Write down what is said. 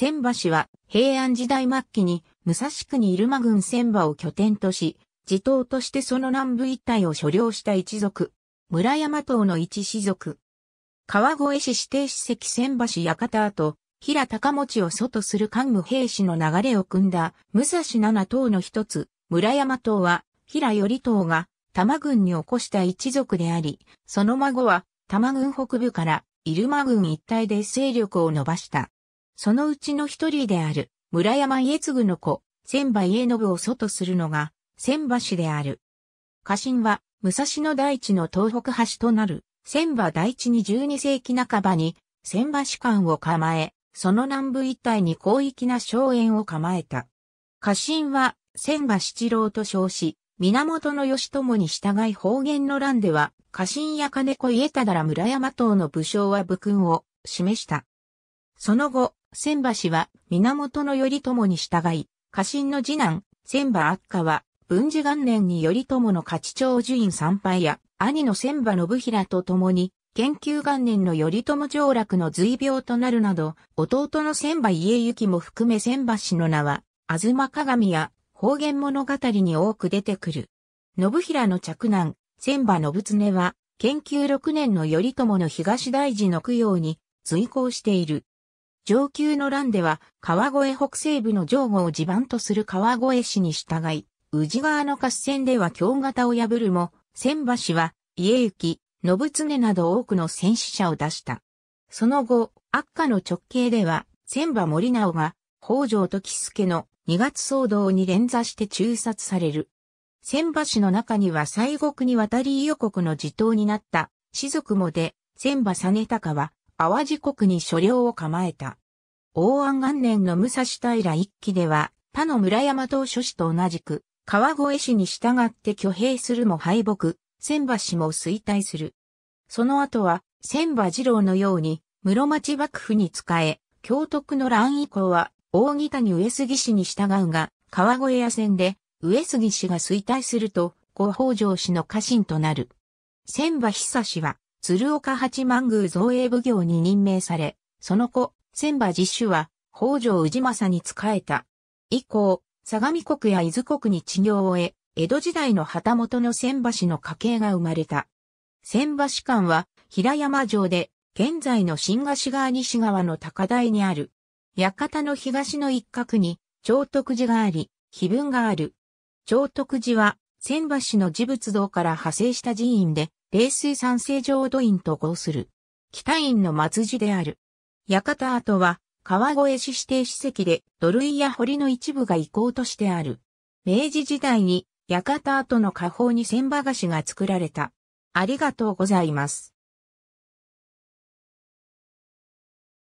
千葉は平安時代末期に武蔵国入間郡千葉を拠点とし、地頭としてその南部一帯を所領した一族、村山島の一氏族。川越市指定史跡千葉市館跡、平高持を祖とする関武兵士の流れを組んだ武蔵七島の一つ、村山島は、平頼島が多摩郡に起こした一族であり、その孫は多摩郡北部から入間郡一帯で勢力を伸ばした。そのうちの一人である、村山家継の子、千葉家信を祖とするのが、千葉氏である。家臣は、武蔵野大地の東北端となる、千葉大地に12世紀半ばに、千葉士官を構え、その南部一帯に広域な荘園を構えた。家臣は、千葉七郎と称し、源義朝に従い方言の乱では、家臣や金子家忠ら村山等の武将は武勲を示した。その後、千葉氏は源頼朝に従い、家臣の次男、千葉悪化は、文治元年に頼朝の家父長寿院参拝や、兄の千葉信平と共に、研究元年の頼朝上落の随病となるなど、弟の千葉家行も含め千葉氏の名は、あずま鏡や方言物語に多く出てくる。信平の着男、千葉信常は、研究6年の頼朝の東大寺の供養に、随行している。上級の乱では、川越北西部の上後を地盤とする川越市に従い、宇治川の合戦では京型を破るも、千葉は、家行、信常など多くの戦死者を出した。その後、悪化の直系では、千葉森直が、北条時助の2月騒動に連座して中殺される。千葉市の中には西国に渡り予国の地頭になった士族もで、千葉実高は淡路国に所領を構えた。王安元年の武蔵平一揆では、他の村山当初氏と同じく、川越氏に従って挙兵するも敗北、千葉氏も衰退する。その後は、千葉二郎のように、室町幕府に仕え、京徳の乱以降は、大木谷上杉氏に従うが、川越屋戦で、上杉氏が衰退すると、後北条氏の家臣となる。千葉久氏は、鶴岡八幡宮造営奉行に任命され、その後、千葉実主は、北条氏政に仕えた。以降、相模国や伊豆国に治療を終え、江戸時代の旗本の千葉氏の家系が生まれた。千葉市間は、平山城で、現在の新河子川西側の高台にある。館の東の一角に、長徳寺があり、碑文がある。長徳寺は、千葉市の寺仏堂から派生した寺院で、冷水酸性浄土院と合する。北院の末寺である。館跡は、川越市指定史跡で土塁や堀の一部が遺構としてある。明治時代に、館跡の下方に千葉菓子が作られた。ありがとうございます。